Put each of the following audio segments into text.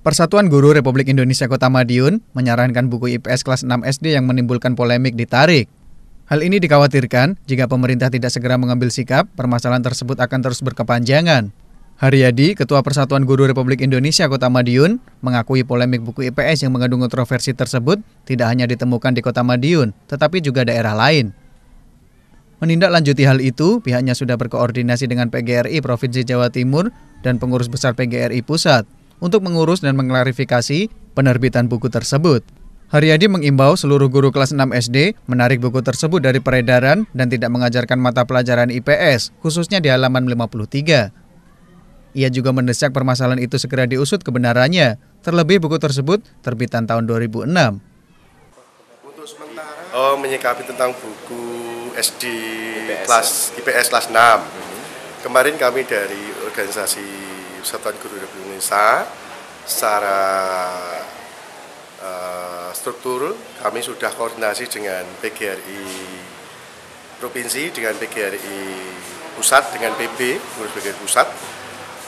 Persatuan Guru Republik Indonesia Kota Madiun menyarankan buku IPS kelas 6 SD yang menimbulkan polemik ditarik. Hal ini dikhawatirkan jika pemerintah tidak segera mengambil sikap, permasalahan tersebut akan terus berkepanjangan. Haryadi, Ketua Persatuan Guru Republik Indonesia Kota Madiun, mengakui polemik buku IPS yang mengandung kontroversi tersebut tidak hanya ditemukan di Kota Madiun, tetapi juga daerah lain. Menindaklanjuti hal itu, pihaknya sudah berkoordinasi dengan PGRI Provinsi Jawa Timur dan pengurus besar PGRI Pusat untuk mengurus dan mengklarifikasi penerbitan buku tersebut. Haryadi mengimbau seluruh guru kelas 6 SD menarik buku tersebut dari peredaran dan tidak mengajarkan mata pelajaran IPS, khususnya di halaman 53. Ia juga mendesak permasalahan itu segera diusut kebenarannya, terlebih buku tersebut terbitan tahun 2006. oh, menyikapi tentang buku SD IPS. kelas IPS kelas 6. Mhm. Kemarin kami dari organisasi Persatuan Guru Republik Indonesia secara uh, struktur kami sudah koordinasi dengan PGRI Provinsi, dengan PGRI Pusat, dengan PB, Guru PGRI Pusat,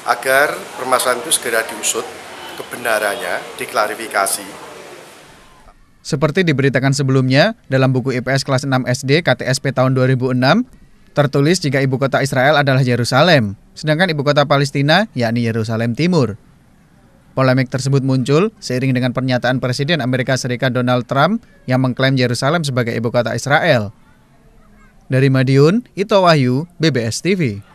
agar permasalahan itu segera diusut kebenarannya, diklarifikasi, seperti diberitakan sebelumnya, dalam buku IPS kelas 6 SD KTSP tahun 2006, tertulis jika ibu kota Israel adalah Yerusalem. Sedangkan ibu kota Palestina yakni Yerusalem Timur. Polemik tersebut muncul seiring dengan pernyataan Presiden Amerika Serikat Donald Trump yang mengklaim Yerusalem sebagai ibu kota Israel. Dari Madiun, Ito Wahyu, BBS TV.